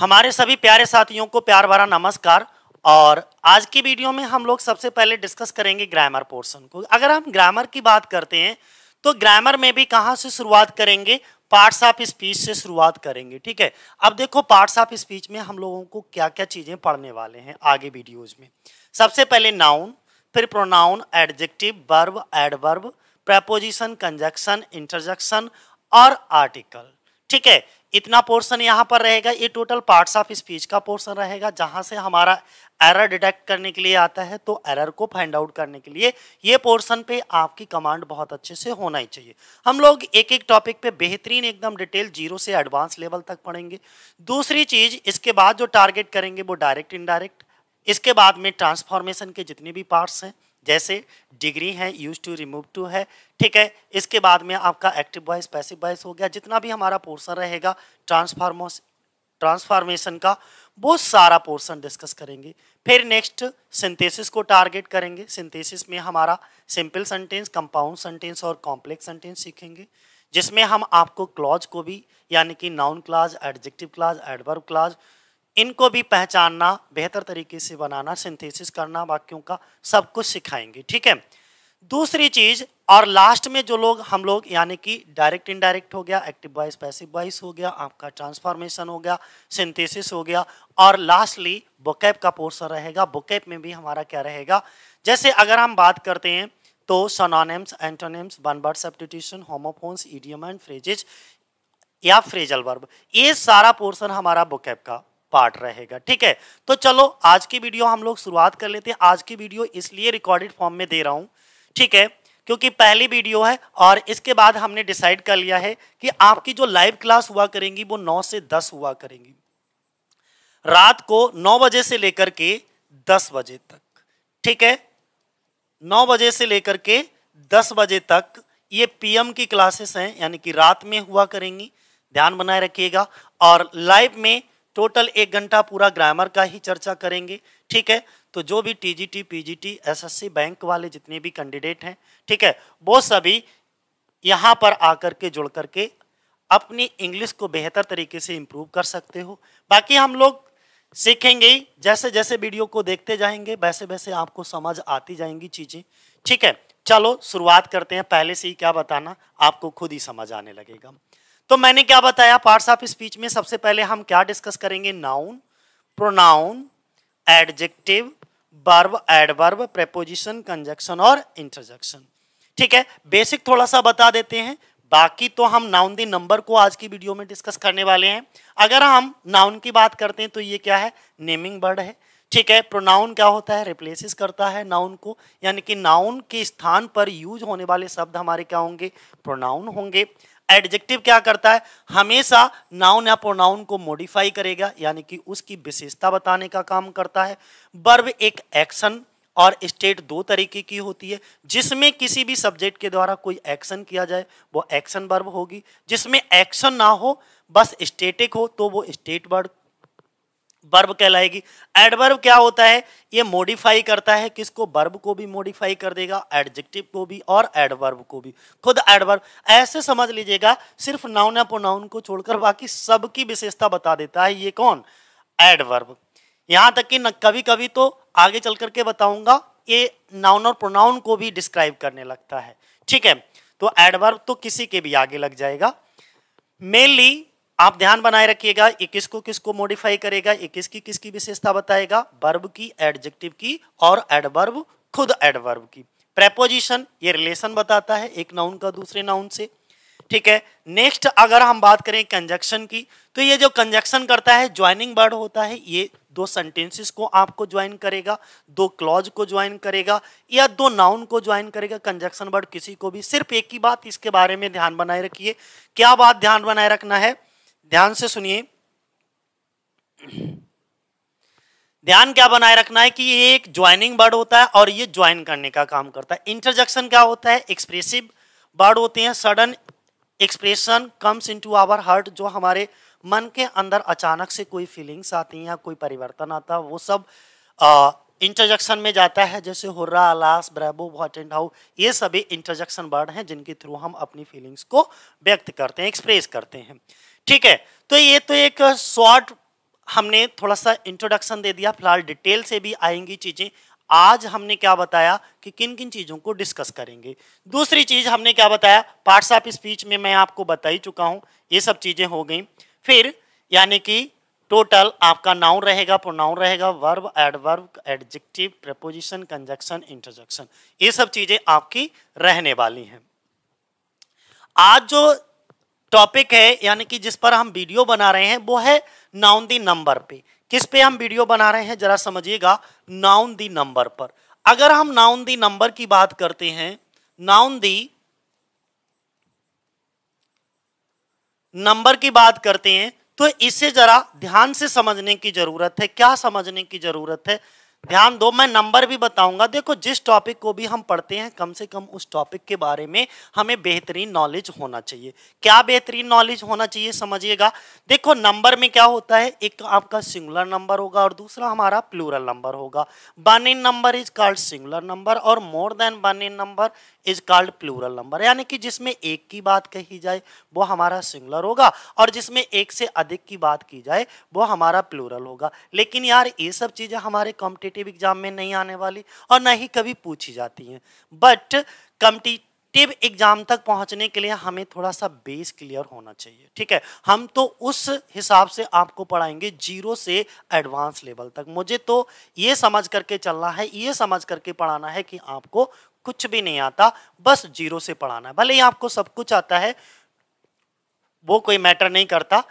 हमारे सभी प्यारे साथियों को प्यार भरा नमस्कार और आज की वीडियो में हम लोग सबसे पहले डिस्कस करेंगे ग्रामर पोर्शन को अगर हम ग्रामर की बात करते हैं तो ग्रामर में भी कहां से शुरुआत करेंगे पार्ट्स ऑफ स्पीच से शुरुआत करेंगे ठीक है अब देखो पार्ट्स ऑफ स्पीच में हम लोगों को क्या क्या चीज़ें पढ़ने वाले हैं आगे वीडियोज में सबसे पहले नाउन फिर pronoun adjective verb adverb preposition conjunction interjection और आर्टिकल ठीक है इतना पोर्शन यहाँ पर रहेगा ये टोटल पार्ट्स ऑफ स्पीच का पोर्शन रहेगा जहाँ से हमारा एरर डिटेक्ट करने के लिए आता है तो एरर को फाइंड आउट करने के लिए ये पोर्शन पे आपकी कमांड बहुत अच्छे से होना ही चाहिए हम लोग एक एक टॉपिक पे बेहतरीन एकदम डिटेल जीरो से एडवांस लेवल तक पढ़ेंगे दूसरी चीज़ इसके बाद जो टारगेट करेंगे वो डायरेक्ट इनडायरेक्ट इसके बाद में ट्रांसफॉर्मेशन के जितने भी पार्ट्स हैं जैसे डिग्री है यूज टू रिमूव टू है ठीक है इसके बाद में आपका एक्टिव वॉइस पैसिव वॉइस हो गया जितना भी हमारा पोर्सन रहेगा ट्रांसफार्मोस ट्रांसफार्मेशन का वो सारा पोर्सन डिस्कस करेंगे फिर नेक्स्ट सिंथेसिस को टारगेट करेंगे सिंथेसिस में हमारा सिंपल सेंटेंस कंपाउंड सेंटेंस और कॉम्प्लेक्स सेंटेंस सीखेंगे जिसमें हम आपको क्लॉज को भी यानी कि noun clause adjective clause adverb clause इनको भी पहचानना बेहतर तरीके से बनाना सिंथेसिस करना वाक्यों का सब कुछ सिखाएंगे ठीक है दूसरी चीज और लास्ट में जो लोग हम लोग यानी कि डायरेक्ट इनडायरेक्ट हो गया एक्टिव वॉइस पैसिव वॉइस हो गया आपका ट्रांसफॉर्मेशन हो गया सिंथेसिस हो गया और लास्टली बुकैप का पोर्सन रहेगा बुकैप में भी हमारा क्या रहेगा जैसे अगर हम बात करते हैं तो synonyms antonyms one word homophones idiom and phrases या फ्रेजल वर्ब ये सारा पोर्सन हमारा बुकैप का पार्ट रहेगा ठीक है तो चलो आज की वीडियो हम लोग शुरुआत कर लेते हैं आज की वीडियो इसलिए रिकॉर्डेड फॉर्म में दे रहा हूँ ठीक है क्योंकि पहली वीडियो है और इसके बाद हमने डिसाइड कर लिया है कि आपकी जो लाइव क्लास हुआ करेंगी वो नौ से दस हुआ करेंगी रात को नौ बजे से लेकर के दस बजे तक ठीक है नौ बजे से लेकर के दस बजे तक ये पीएम की क्लासेस हैं यानी कि रात में हुआ करेंगी ध्यान बनाए रखिएगा और लाइव में टोटल एक घंटा पूरा ग्रामर का ही चर्चा करेंगे ठीक है तो जो भी एस एस सी बैंक वाले जितने भी कैंडिडेट हैं ठीक है वो सभी यहाँ पर आकर के जुड़ करके अपनी इंग्लिश को बेहतर तरीके से इम्प्रूव कर सकते हो बाकी हम लोग सीखेंगे ही जैसे जैसे वीडियो को देखते जाएंगे वैसे वैसे आपको समझ आती जाएंगी चीज़ें ठीक है चलो शुरुआत करते हैं पहले से ही क्या बताना आपको खुद ही समझ आने लगेगा तो मैंने क्या बताया पार्ट ऑफ स्पीच में सबसे पहले हम क्या डिस्कस करेंगे noun pronoun adjective verb adverb preposition conjunction और इंटरजेक्शन ठीक है बेसिक थोड़ा सा बता देते हैं बाकी तो हम नाउन दी नंबर को आज की वीडियो में डिस्कस करने वाले हैं अगर हम नाउन की बात करते हैं तो ये क्या है नेमिंग वर्ड है ठीक है प्रोनाउन क्या होता है रिप्लेसिस करता है नाउन को यानी कि नाउन के स्थान पर यूज होने वाले शब्द हमारे क्या होंगे प्रोनाउन होंगे एडजेक्टिव क्या करता है हमेशा नाउन या प्रोनाउन को मॉडिफाई करेगा यानी कि उसकी विशेषता बताने का काम करता है वर्ब एक एक्शन और स्टेट दो तरीके की होती है जिसमें किसी भी सब्जेक्ट के द्वारा कोई एक्शन किया जाए वो एक्शन वर्ब होगी जिसमें एक्शन ना हो बस स्टेटिक हो तो वो स्टेट वर्ब वर्ब कहलाएगी एडवर्ब क्या होता है ये मॉडिफाई करता है किसको वर्ब को भी मॉडिफाई कर देगा एडजेक्टिव को भी और एडवर्ब को भी खुद एडवर्ब ऐसे समझ लीजिएगा सिर्फ नाउन या प्रोनाउन को छोड़कर बाकी सबकी विशेषता बता देता है ये कौन एडवर्ब यहां तक कि न, कभी कभी तो आगे चल करके बताऊंगा ये नाउन और प्रोनाउन को भी डिस्क्राइब करने लगता है ठीक है तो एडवर्ब तो किसी के भी आगे लग जाएगा मेनली आप ध्यान बनाए रखिएगा इक्कीस को किसको मॉडिफाई करेगा इक्कीस की किसकी विशेषता बताएगा वर्ब की एडजेक्टिव की और एडवर्ब खुद एडवर्ब की प्रेपोजिशन ये रिलेशन बताता है एक नाउन का दूसरे नाउन से ठीक है नेक्स्ट अगर हम बात करें कंजक्शन की तो ये जो कंजक्शन करता है ज्वाइनिंग वर्ड होता है ये दो सेंटेंसेस को आपको ज्वाइन करेगा दो क्लॉज को ज्वाइन करेगा या दो नाउन को ज्वाइन करेगा कंजक्शन वर्ड किसी को भी सिर्फ एक ही बात इसके बारे में ध्यान बनाए रखिए क्या बात ध्यान बनाए रखना है ध्यान से सुनिए ध्यान क्या बनाए रखना है कि ये एक ज्वाइनिंग वर्ड होता है और ये ज्वाइन करने का काम करता है इंटरजेक्शन क्या होता है एक्सप्रेसिव वर्ड होते हैं sudden expression comes into our heart जो हमारे मन के अंदर अचानक से कोई फीलिंग्स आती हैं या कोई परिवर्तन आता है वो सब इंटरजेक्शन में जाता है जैसे hurrah alas bravo what and how ये सभी इंटरजेक्शन वर्ड हैं जिनके थ्रू हम अपनी फीलिंग्स को व्यक्त करते हैं एक्सप्रेस करते हैं ठीक है तो ये तो एक शॉर्ट हमने थोड़ा सा इंट्रोडक्शन दे दिया फिलहाल डिटेल से भी आएंगी चीज़ें आज हमने क्या बताया कि किन किन चीज़ों को डिस्कस करेंगे दूसरी चीज़ हमने क्या बताया पार्ट्स ऑफ स्पीच में मैं आपको बता ही चुका हूं ये सब चीज़ें हो गई फिर यानी कि टोटल आपका नाउन रहेगा प्रोनाउन रहेगा verb adverb adjective preposition conjunction interjection ये सब चीज़ें आपकी रहने वाली हैं आज जो टॉपिक है यानी कि जिस पर हम वीडियो बना रहे हैं वो है नाउन दी नंबर पे किस पे हम वीडियो बना रहे हैं जरा समझिएगा नाउन दी नंबर पर अगर हम नाउन दी नंबर की बात करते हैं नाउन दी नंबर की बात करते हैं तो इसे जरा ध्यान से समझने की जरूरत है क्या समझने की जरूरत है ध्यान दो मैं नंबर भी बताऊंगा देखो जिस टॉपिक को भी हम पढ़ते हैं कम से कम उस टॉपिक के बारे में हमें बेहतरीन नॉलेज होना चाहिए क्या बेहतरीन नॉलेज होना चाहिए समझिएगा देखो नंबर में क्या होता है एक तो आपका सिंगुलर नंबर होगा और दूसरा हमारा प्लूरल नंबर होगा one in number is called singular number और more than one in number is called plural number यानी कि जिसमें एक की बात कही जाए वो हमारा सिंगुलर होगा और जिसमें एक से अधिक की बात की जाए वो हमारा प्लूरल होगा लेकिन यार ये सब चीज़ें हमारे कॉम्पिटिटिव कॉम्पिटेटिव एग्जाम में नहीं आने वाली और ना ही कभी पूछी जाती हैं बट कम्पटी टिव एग्जाम तक पहुंचने के लिए हमें थोड़ा सा बेस क्लियर होना चाहिए ठीक है हम तो उस हिसाब से आपको पढ़ाएंगे जीरो से एडवांस लेवल तक मुझे तो ये समझ करके चलना है ये समझ करके पढ़ाना है कि आपको कुछ भी नहीं आता बस जीरो से पढ़ाना है भले ही आपको सब कुछ आता है वो कोई मैटर नहीं करता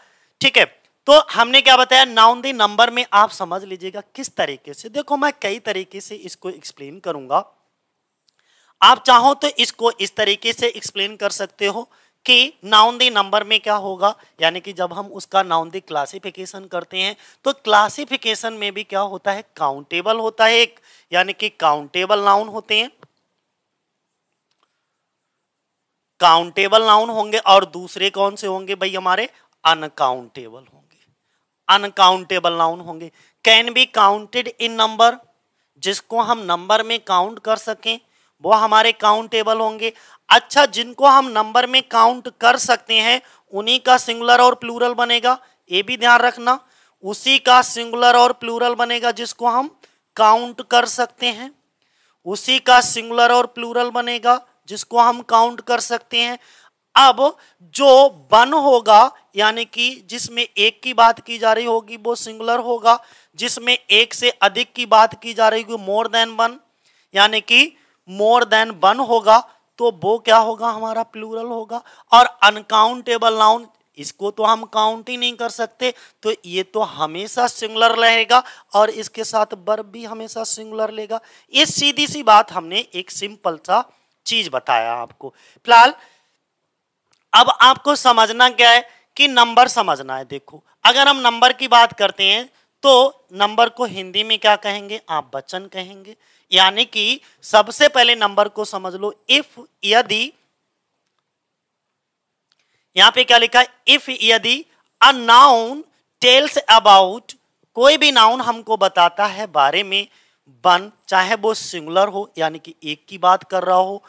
ठीक है तो हमने क्या बताया नाउन दी नंबर में आप समझ लीजिएगा किस तरीके से देखो मैं कई तरीके से इसको एक्सप्लेन करूंगा आप चाहो तो इसको इस तरीके से एक्सप्लेन कर सकते हो कि नाउन दी नंबर में क्या होगा यानी कि जब हम उसका नाउन दी क्लासिफिकेशन करते हैं तो क्लासिफिकेशन में भी क्या होता है काउंटेबल होता है एक यानी कि काउंटेबल नाउन होते हैं काउंटेबल नाउन होंगे और दूसरे कौन से होंगे भाई हमारे अनकाउंटेबल अनकाउंटेबल नाउन होंगे can be counted in number जिसको हम नंबर में काउंट कर सकें वो हमारे काउंटेबल होंगे अच्छा जिनको हम नंबर में काउंट कर सकते हैं उन्हीं का सिंगुलर और प्लूरल बनेगा ये भी ध्यान रखना उसी का सिंगुलर और प्लूरल बनेगा जिसको हम काउंट कर सकते हैं उसी का सिंगुलर और प्लूरल बनेगा जिसको हम काउंट कर सकते हैं अब जो वन होगा यानी कि जिसमें एक की बात की जा रही होगी वो सिंगुलर होगा जिसमें एक से अधिक की बात की जा रही होगी मोर देन वन यानी कि मोर देन वन होगा तो वो क्या होगा हमारा प्लूरल होगा और अनकाउंटेबल नाउन इसको तो हम काउंट ही नहीं कर सकते तो ये तो हमेशा सिंगुलर रहेगा और इसके साथ बर्ब भी हमेशा सिंगुलर लेगा ये सीधी सी बात हमने एक सिंपल सा चीज बताया आपको फिलहाल अब आपको समझना क्या है कि नंबर समझना है देखो अगर हम नंबर की बात करते हैं तो नंबर को हिंदी में क्या कहेंगे आप बचन कहेंगे यानी कि सबसे पहले नंबर को समझ लो इफ यदि यहां पे क्या लिखा है इफ यदि अ नाउन टेल्स अबाउट कोई भी नाउन हमको बताता है बारे में वन चाहे वो सिंगुलर हो यानी कि एक की बात कर रहा हो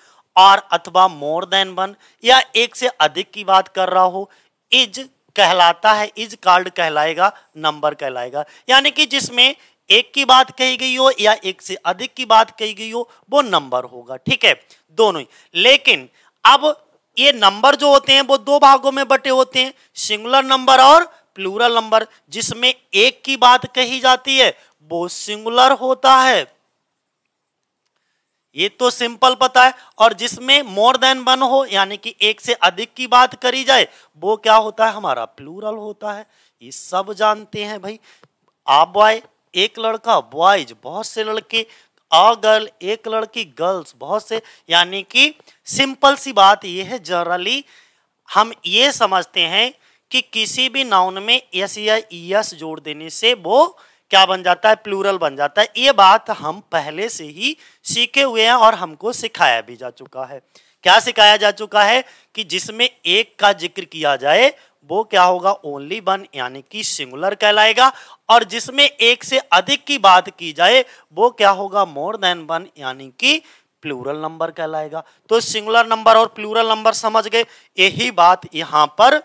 और अथवा मोर देन वन या एक से अधिक की बात कर रहा हो इज कहलाता है इज कार्ड कहलाएगा नंबर कहलाएगा यानी कि जिसमें एक की बात कही गई हो या एक से अधिक की बात कही गई हो वो नंबर होगा ठीक है दोनों ही लेकिन अब ये नंबर जो होते हैं वो दो भागों में बटे होते हैं सिंगुलर नंबर और प्लूरल नंबर जिसमें एक की बात कही जाती है वो सिंगुलर होता है ये तो सिंपल पता है और जिसमें मोर देन वन हो यानी कि एक से अधिक की बात करी जाए वो क्या होता है हमारा प्लूरल होता है ये सब जानते हैं भाई आ बॉय एक लड़का बॉयज बहुत से लड़के अ गर्ल एक लड़की गर्ल्स बहुत से यानी कि सिंपल सी बात ये है जनरली हम ये समझते हैं कि किसी भी नाउन में एस या ईएस e जोड़ देने से वो क्या बन जाता है प्लूरल बन जाता है ये बात हम पहले से ही सीखे हुए हैं और हमको सिखाया भी जा चुका है क्या सिखाया जा चुका है कि जिसमें एक का जिक्र किया जाए वो क्या होगा ओनली वन यानी कि सिंगुलर कहलाएगा और जिसमें एक से अधिक की बात की जाए वो क्या होगा मोर देन वन यानी कि प्लूरल नंबर कहलाएगा तो सिंगुलर नंबर और प्लूरल नंबर समझ गए यही बात यहां पर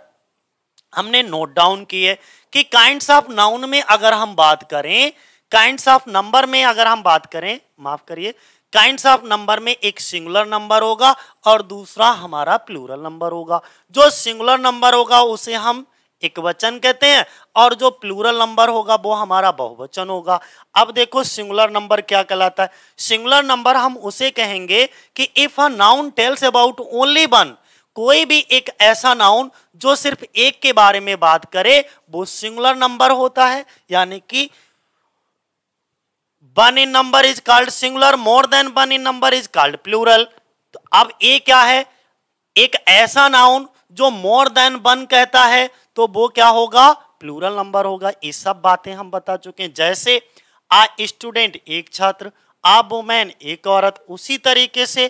हमने नोट डाउन की है कि काइंड ऑफ नाउन में अगर हम बात करें काइंड ऑफ नंबर में अगर हम बात करें माफ करिए काइंड ऑफ नंबर में एक सिंगुलर नंबर होगा और दूसरा हमारा प्लूरल नंबर होगा जो सिंगुलर नंबर होगा उसे हम एक वचन कहते हैं और जो प्लूरल नंबर होगा वो हमारा बहुवचन होगा अब देखो सिंगुलर नंबर क्या कहलाता है सिंगुलर नंबर हम उसे कहेंगे कि if a noun tells about only one कोई भी एक ऐसा नाउन जो सिर्फ एक के बारे में बात करे वो सिंगुलर नंबर होता है यानी कि one in number is called singular more than one in number is called plural तो अब ए क्या है एक ऐसा नाउन जो मोर देन वन कहता है तो वो क्या होगा प्लूरल नंबर होगा ये सब बातें हम बता चुके हैं जैसे आ स्टूडेंट एक छात्र आ वोमैन एक औरत उसी तरीके से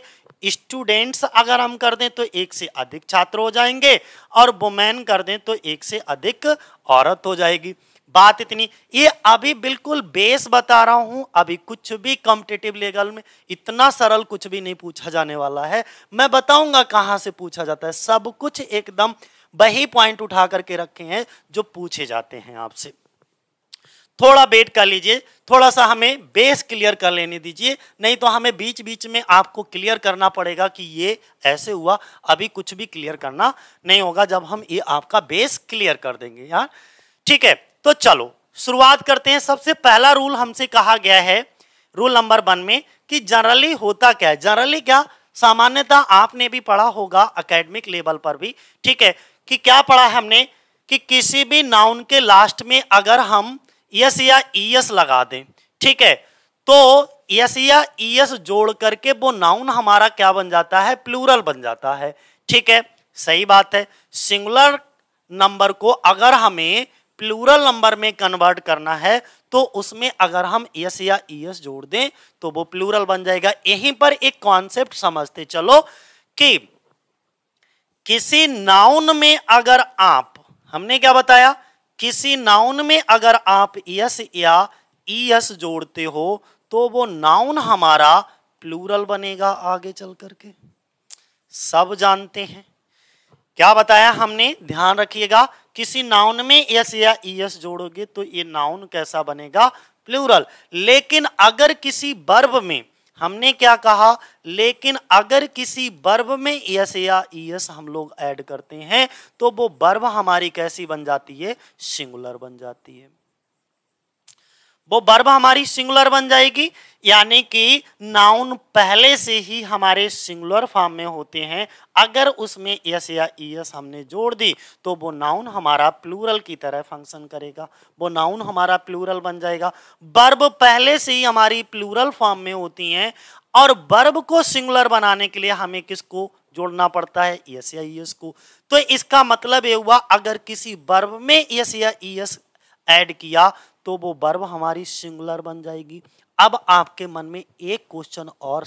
स्टूडेंट्स अगर हम कर दें तो एक से अधिक छात्र हो जाएंगे और वुमेन कर दें तो एक से अधिक औरत हो जाएगी बात इतनी ये अभी बिल्कुल बेस बता रहा हूं अभी कुछ भी कॉम्पिटेटिव लेवल में इतना सरल कुछ भी नहीं पूछा जाने वाला है मैं बताऊंगा कहाँ से पूछा जाता है सब कुछ एकदम वही पॉइंट उठा करके रखे हैं जो पूछे जाते हैं आपसे थोड़ा वेट कर लीजिए थोड़ा सा हमें बेस क्लियर कर लेने दीजिए नहीं तो हमें बीच बीच में आपको क्लियर करना पड़ेगा कि ये ऐसे हुआ अभी कुछ भी क्लियर करना नहीं होगा जब हम ये आपका बेस क्लियर कर देंगे यार ठीक है तो चलो शुरुआत करते हैं सबसे पहला रूल हमसे कहा गया है रूल नंबर वन में कि जनरली होता क्या है जनरली क्या सामान्यतः आपने भी पढ़ा होगा अकेडमिक लेवल पर भी ठीक है कि क्या पढ़ा है हमने कि किसी भी नाउन के लास्ट में अगर हम यस e या ईएस e लगा दें ठीक है तो यस e या ईएस जोड़ करके वो नाउन हमारा क्या बन जाता है प्लूरल बन जाता है ठीक है सही बात है सिंगुलर नंबर को अगर हमें प्लूरल नंबर में कन्वर्ट करना है तो उसमें अगर हम यस या ईएस जोड़ दें तो वो प्लूरल बन जाएगा यहीं पर एक कॉन्सेप्ट समझते चलो कि किसी नाउन में अगर आप हमने क्या बताया किसी नाउन में अगर आप यस या ईयस जोड़ते हो तो वो नाउन हमारा प्लूरल बनेगा आगे चल करके सब जानते हैं क्या बताया हमने ध्यान रखिएगा किसी नाउन में यस या ईयस जोड़ोगे तो ये नाउन कैसा बनेगा प्लूरल लेकिन अगर किसी बर्ब में हमने क्या कहा लेकिन अगर किसी बर्ब में यस या ईयस हम लोग ऐड करते हैं तो वो बर्ब हमारी कैसी बन जाती है सिंगुलर बन जाती है वो बर्ब हमारी सिंगुलर बन जाएगी यानी कि नाउन पहले से ही हमारे सिंगुलर फॉर्म में होते हैं अगर उसमें एस या ई एस हमने जोड़ दी तो वो नाउन हमारा प्लूरल की तरह फंक्शन करेगा वो नाउन हमारा प्लूरल बन जाएगा बर्ब पहले से ही हमारी प्लूरल फॉर्म में होती हैं और बर्ब को सिंगुलर बनाने के लिए हमें किसको जोड़ना पड़ता है एस या ई एस को तो इसका मतलब ये हुआ अगर किसी बर्ब में एस या ई एस ऐड किया तो वो वर्ब हमारी सिंगुलर बन जाएगी अब आपके मन में एक क्वेश्चन और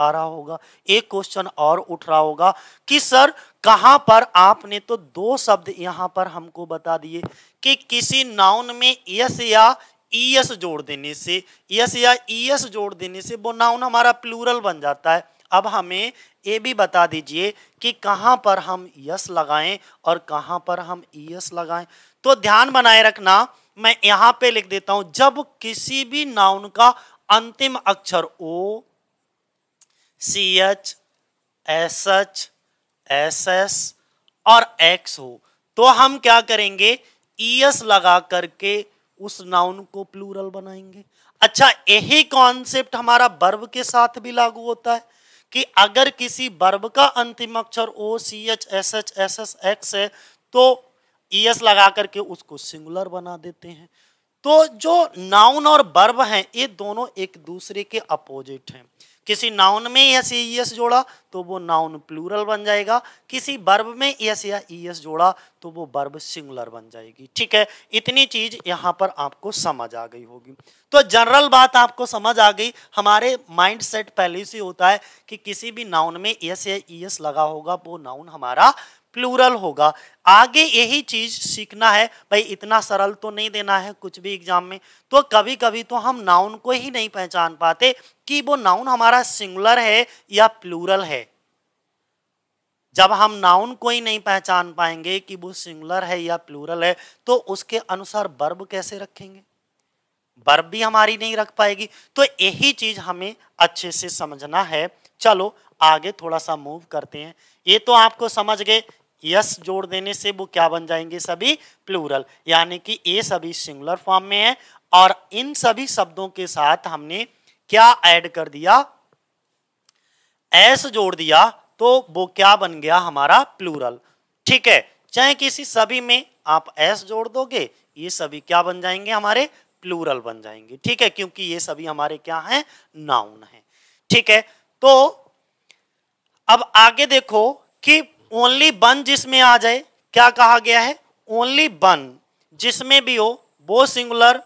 आ रहा होगा एक क्वेश्चन और उठ रहा होगा कि सर कहां पर आपने तो दो शब्द यहां पर हमको बता दिए कि किसी नाउन में यस या ईएस जोड़ देने से यस या ईएस जोड़ देने से वो नाउन हमारा प्लूरल बन जाता है अब हमें ये भी बता दीजिए कि कहाँ पर हम यस लगाएं और कहां पर हम ईएस लगाएं तो ध्यान बनाए रखना मैं यहां पे लिख देता हूं जब किसी भी नाउन का अंतिम अक्षर O C H S H S S और एक्स हो तो हम क्या करेंगे ई e एस लगा करके उस नाउन को प्लूरल बनाएंगे अच्छा यही कॉन्सेप्ट हमारा बर्ब के साथ भी लागू होता है कि अगर किसी बर्ब का अंतिम अक्षर O C H S H S S X है तो ई e एस लगा करके उसको सिंगुलर बना देते हैं तो जो नाउन और बर्ब हैं ये दोनों एक दूसरे के अपोजिट हैं किसी नाउन में यस e या ई e एस जोड़ा तो वो नाउन प्लूरल बन जाएगा किसी बर्ब में यस या ई एस जोड़ा तो वो बर्ब सिंगुलर बन जाएगी ठीक है इतनी चीज यहाँ पर आपको समझ आ गई होगी तो जनरल बात आपको समझ आ गई हमारे माइंड सेट पहले से होता है कि किसी भी नाउन में यस या ई एस लगा होगा वो नाउन हमारा प्लूरल होगा आगे यही चीज सीखना है भाई इतना सरल तो नहीं देना है कुछ भी एग्जाम में तो कभी कभी तो हम नाउन को ही नहीं पहचान पाते कि वो नाउन हमारा सिंगुलर है या प्लूरल है जब हम नाउन को ही नहीं पहचान पाएंगे कि वो सिंगुलर है या प्लूरल है तो उसके अनुसार बर्ब कैसे रखेंगे बर्ब भी हमारी नहीं रख पाएगी तो यही चीज हमें अच्छे से समझना है चलो आगे थोड़ा सा मूव करते हैं ये तो आपको समझ गए यस जोड़ देने से वो क्या बन जाएंगे सभी प्लूरल यानी कि ये सभी सिंगुलर फॉर्म में है और इन सभी शब्दों के साथ हमने क्या ऐड कर दिया एस जोड़ दिया तो वो क्या बन गया हमारा प्लूरल ठीक है चाहे किसी सभी में आप एस जोड़ दोगे ये सभी क्या बन जाएंगे हमारे प्लूरल बन जाएंगे ठीक है क्योंकि ये सभी हमारे क्या हैं नाउन हैं ठीक है तो अब आगे देखो कि ओनली वन जिसमें आ जाए क्या कहा गया है ओनली वन जिसमें भी हो वो सिंगुलर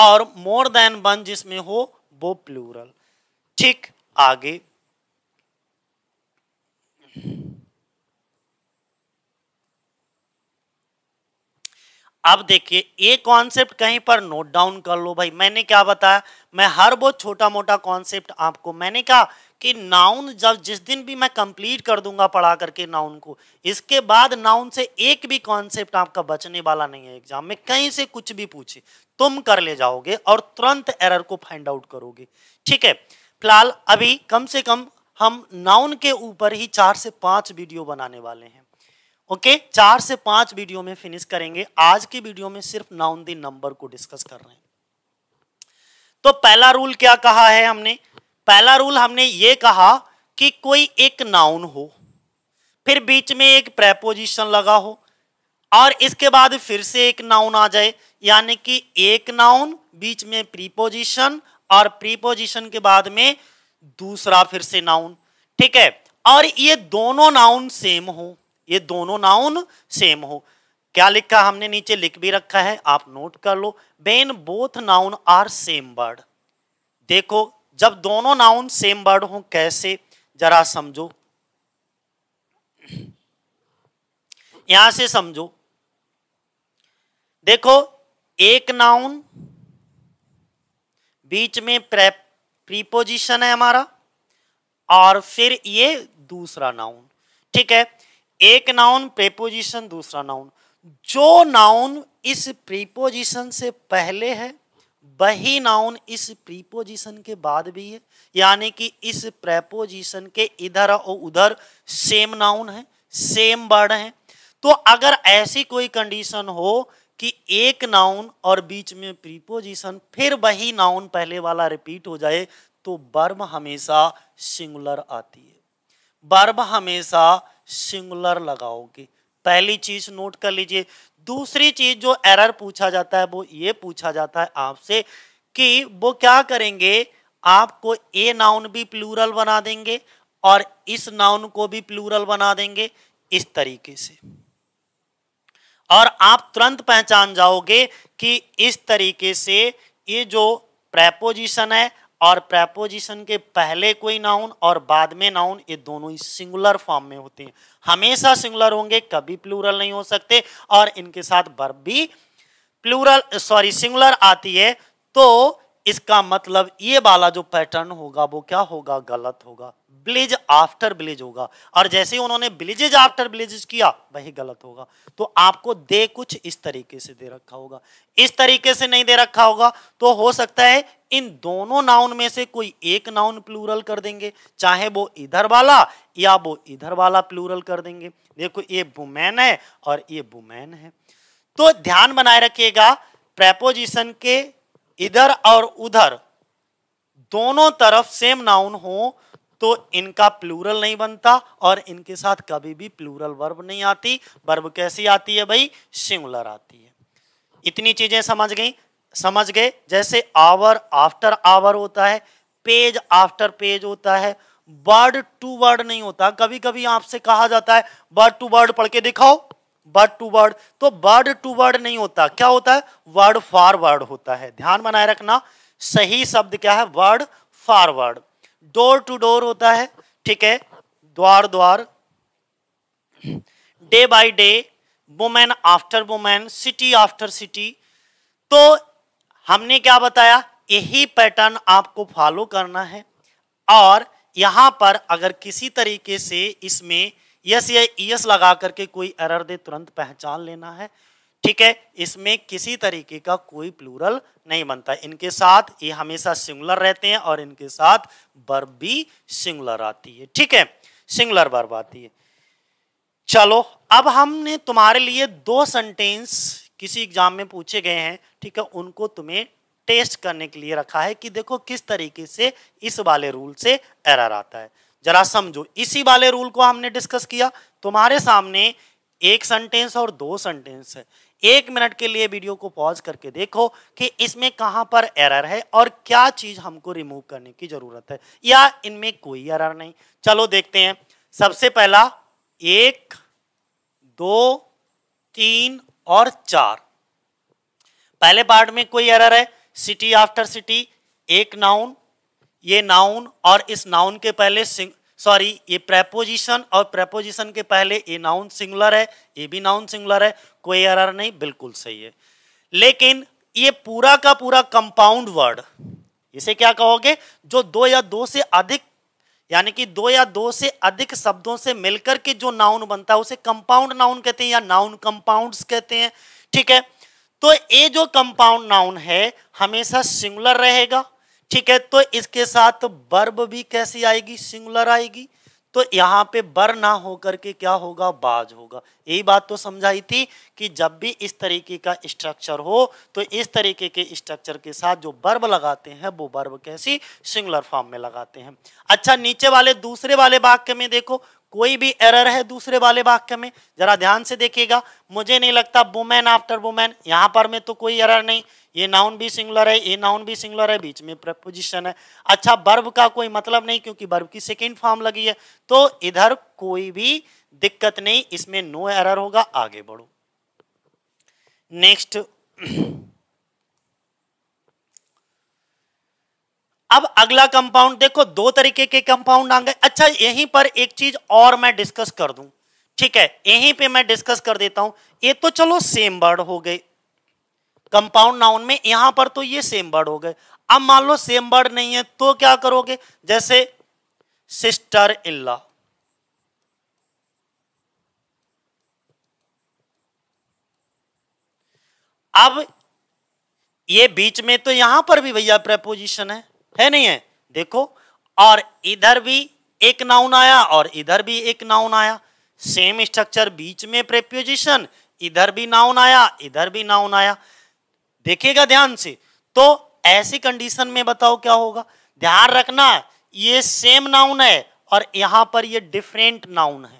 और मोर देन वन जिसमें हो वो प्लूरल ठीक आगे अब देखिए ये कॉन्सेप्ट कहीं पर नोट डाउन कर लो भाई मैंने क्या बताया मैं हर वो छोटा मोटा कॉन्सेप्ट आपको मैंने कहा कि नाउन जब जिस दिन भी मैं कंप्लीट कर दूंगा पढ़ा करके नाउन को इसके बाद नाउन से एक भी कॉन्सेप्ट आपका बचने वाला नहीं है एग्जाम में कहीं से कुछ भी पूछे तुम कर ले जाओगे और तुरंत एरर को फाइंड आउट करोगे ठीक है फिलहाल अभी कम से कम हम नाउन के ऊपर ही चार से पांच वीडियो बनाने वाले हैं ओके चार से पांच वीडियो में फिनिश करेंगे आज की वीडियो में सिर्फ नाउन दी नंबर को डिस्कस कर रहे हैं तो पहला रूल क्या कहा है हमने पहला रूल हमने ये कहा कि कोई एक नाउन हो फिर बीच में एक प्रेपोजिशन लगा हो और इसके बाद फिर से एक नाउन आ जाए यानी कि एक नाउन बीच में प्रीपोजिशन और प्रीपोजिशन के बाद में दूसरा फिर से नाउन ठीक है और ये दोनों नाउन सेम हो ये दोनों नाउन सेम हो क्या लिखा हमने नीचे लिख भी रखा है आप नोट कर लो when both noun are same word देखो जब दोनों नाउन सेम वर्ड हो कैसे जरा समझो यहां से समझो देखो एक नाउन बीच में प्रीपोजिशन है हमारा और फिर ये दूसरा नाउन ठीक है एक नाउन प्रीपोजिशन दूसरा नाउन जो नाउन इस प्रीपोजिशन से पहले है वही नाउन इस प्रीपोजिशन के बाद भी है यानी कि इस प्रेपोजिशन के इधर और उधर सेम नाउन है सेम वर्ड है तो अगर ऐसी कोई कंडीशन हो कि एक नाउन और बीच में प्रीपोजिशन फिर वही नाउन पहले वाला रिपीट हो जाए तो बर्म हमेशा सिंगुलर आती है बर्म हमेशा सिंगुलर लगाओगे पहली चीज नोट कर लीजिए दूसरी चीज जो एरर पूछा जाता है वो ये पूछा जाता है आपसे कि वो क्या करेंगे आपको ए नाउन भी प्लूरल बना देंगे और इस नाउन को भी प्लूरल बना देंगे इस तरीके से और आप तुरंत पहचान जाओगे कि इस तरीके से ये जो प्रेपोजिशन है और प्रेपोजिशन के पहले कोई नाउन और बाद में नाउन ये दोनों ही सिंगुलर फॉर्म में होते हैं हमेशा सिंगुलर होंगे कभी प्लूरल नहीं हो सकते और इनके साथ बर्फ भी प्लूरल सॉरी सिंगुलर आती है तो इसका मतलब ये वाला जो पैटर्न होगा वो क्या होगा गलत होगा ब्लिज आफ्टर ब्लिज होगा और जैसे ही उन्होंने ब्लिजेज आफ्टर ब्लिज किया वही गलत होगा तो आपको दे कुछ इस तरीके से दे रखा होगा इस तरीके से नहीं दे रखा होगा तो हो सकता है इन दोनों नाउन में से कोई एक नाउन प्लूरल कर देंगे चाहे वो इधर वाला या वो इधर वाला प्लूरल कर देंगे देखो ये वुमेन है और ये वुमेन है तो ध्यान बनाए रखिएगा प्रेपोजिशन के इधर और उधर दोनों तरफ सेम नाउन हो तो इनका प्लूरल नहीं बनता और इनके साथ कभी भी प्लूरल वर्ब नहीं आती वर्ब कैसी आती है भाई सिंगुलर आती है इतनी चीजें समझ गई समझ गए जैसे आवर आफ्टर आवर होता है पेज आफ्टर पेज होता है वर्ड टू वर्ड नहीं होता कभी कभी आपसे कहा जाता है वर्ड टू वर्ड पढ़ के दिखाओ बर्ड टू वर्ड तो बर्ड टू वर्ड नहीं होता क्या होता है वर्ड फॉरवर्ड होता है ध्यान बनाए रखना सही शब्द क्या है word for word door to door होता है ठीक है द्वार द्वार day by day women after women city after city तो हमने क्या बताया यही पैटर्न आपको फॉलो करना है और यहां पर अगर किसी तरीके से इसमें यस या ईएस लगा करके कोई एरर दे तुरंत पहचान लेना है ठीक है इसमें किसी तरीके का कोई प्लूरल नहीं बनता इनके साथ ये हमेशा सिंगुलर रहते हैं और इनके साथ बर्ब भी सिंगुलर आती है ठीक है सिंगुलर बर्ब आती है चलो अब हमने तुम्हारे लिए दो सेंटेंस किसी एग्जाम में पूछे गए हैं ठीक है उनको तुम्हें टेस्ट करने के लिए रखा है कि देखो किस तरीके से इस वाले रूल से एरर आता है जरा समझो इसी वाले रूल को हमने डिस्कस किया तुम्हारे सामने एक सेंटेंस और दो सेंटेंस है एक मिनट के लिए वीडियो को पॉज करके देखो कि इसमें कहां पर एरर है और क्या चीज हमको रिमूव करने की जरूरत है या इनमें कोई एरर नहीं चलो देखते हैं सबसे पहला एक दो तीन और चार पहले पार्ट में कोई एरर है सिटी आफ्टर सिटी एक नाउन ये नाउन और इस नाउन के पहले सॉरी ये प्रेपोजिशन और प्रेपोजिशन के पहले ये नाउन सिंगुलर है ये भी नाउन सिंगुलर है कोई एरर नहीं बिल्कुल सही है लेकिन ये पूरा का पूरा कंपाउंड वर्ड इसे क्या कहोगे जो दो या दो से अधिक यानी कि दो या दो से अधिक शब्दों से मिलकर के जो नाउन बनता है उसे कंपाउंड नाउन कहते हैं या नाउन कंपाउंड कहते हैं ठीक है तो ये जो कंपाउंड नाउन है हमेशा सिंगुलर रहेगा ठीक है तो इसके साथ बर्ब भी कैसी आएगी सिंगुलर आएगी तो यहाँ पे बर ना होकर के क्या होगा बाज होगा यही बात तो समझाई थी कि जब भी इस तरीके का स्ट्रक्चर हो तो इस तरीके के स्ट्रक्चर के साथ जो बर्ब लगाते हैं वो बर्ब कैसी सिंगुलर फॉर्म में लगाते हैं अच्छा नीचे वाले दूसरे वाले वाक्य में देखो कोई भी एरर है दूसरे वाले वाक्य में जरा ध्यान से देखिएगा मुझे नहीं लगता वुमेन आफ्टर वुमेन यहाँ पर में तो कोई एरर नहीं ये नाउन भी सिंगुलर है ये नाउन भी सिंगुलर है बीच में प्रपोजिशन है अच्छा बर्ब का कोई मतलब नहीं क्योंकि बर्ब की सेकेंड फॉर्म लगी है तो इधर कोई भी दिक्कत नहीं इसमें नो एरर होगा आगे बढ़ो नेक्स्ट अब अगला कंपाउंड देखो दो तरीके के कंपाउंड आ गए अच्छा यहीं पर एक चीज और मैं डिस्कस कर दूं ठीक है यहीं पे मैं डिस्कस कर देता हूं ये तो चलो सेम वर्ड हो गए कंपाउंड नाउन में यहां पर तो ये सेम वर्ड हो गए अब मान लो सेम वर्ड नहीं है तो क्या करोगे जैसे सिस्टर इल्ला अब ये बीच में तो यहां पर भी भैया प्रपोजिशन है है नहीं है देखो और इधर भी एक नाउन आया और इधर भी एक नाउन आया सेम स्ट्रक्चर बीच में प्रेप्यूजिशन इधर भी नाउन आया इधर भी नाउन आया देखिएगा ध्यान से तो ऐसी कंडीशन में बताओ क्या होगा ध्यान रखना ये सेम नाउन है और यहां पर ये डिफरेंट नाउन है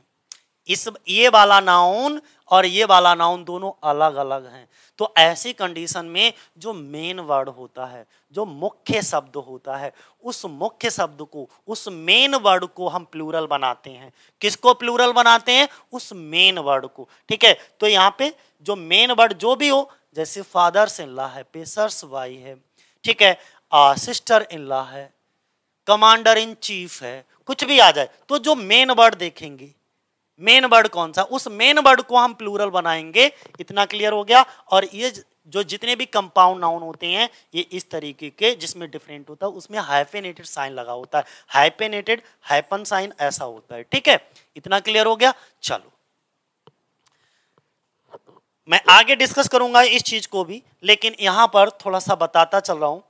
इस ये वाला नाउन और ये वाला नाउन दोनों अलग अलग हैं तो ऐसी कंडीशन में जो मेन वर्ड होता है जो मुख्य शब्द होता है उस मुख्य शब्द को उस मेन वर्ड को हम प्लूरल बनाते हैं किसको प्लूरल बनाते हैं उस मेन वर्ड को ठीक है तो यहाँ पे जो मेन वर्ड जो भी हो जैसे फादर्स इन ला है पेसर्स वाई है ठीक है आ, सिस्टर इन ला है कमांडर इन चीफ है कुछ भी आ जाए तो जो मेन वर्ड देखेंगे मेन वर्ड कौन सा उस मेन वर्ड को हम प्लूरल बनाएंगे इतना क्लियर हो गया और ये जो जितने भी कंपाउंड नाउन होते हैं ये इस तरीके के जिसमें डिफरेंट होता है उसमें हाइपेनेटेड साइन लगा होता है हाइपेनेटेड हाइपन साइन ऐसा होता है ठीक है इतना क्लियर हो गया चलो मैं आगे डिस्कस करूंगा इस चीज को भी लेकिन यहां पर थोड़ा सा बताता चल रहा हूं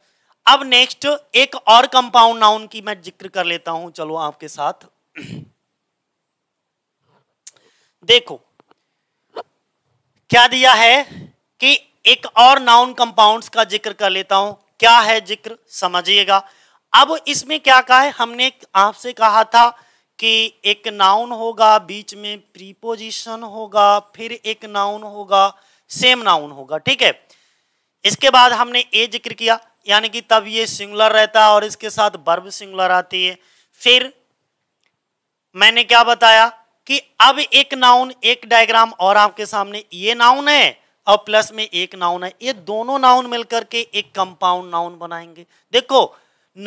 अब नेक्स्ट एक और कंपाउंड नाउन की मैं जिक्र कर लेता हूं चलो आपके साथ देखो क्या दिया है कि एक और नाउन कंपाउंड्स का जिक्र कर लेता हूं क्या है जिक्र समझिएगा अब इसमें क्या कहा है हमने आपसे कहा था कि एक नाउन होगा बीच में प्रीपोजिशन होगा फिर एक नाउन होगा सेम नाउन होगा ठीक है इसके बाद हमने ए जिक्र किया यानी कि तब ये सिंगुलर रहता है और इसके साथ बर्ब सिंगुलर आती है फिर मैंने क्या बताया कि अब एक नाउन एक डायग्राम और आपके सामने ये नाउन है और प्लस में एक नाउन है ये दोनों नाउन मिलकर के एक कंपाउंड नाउन बनाएंगे देखो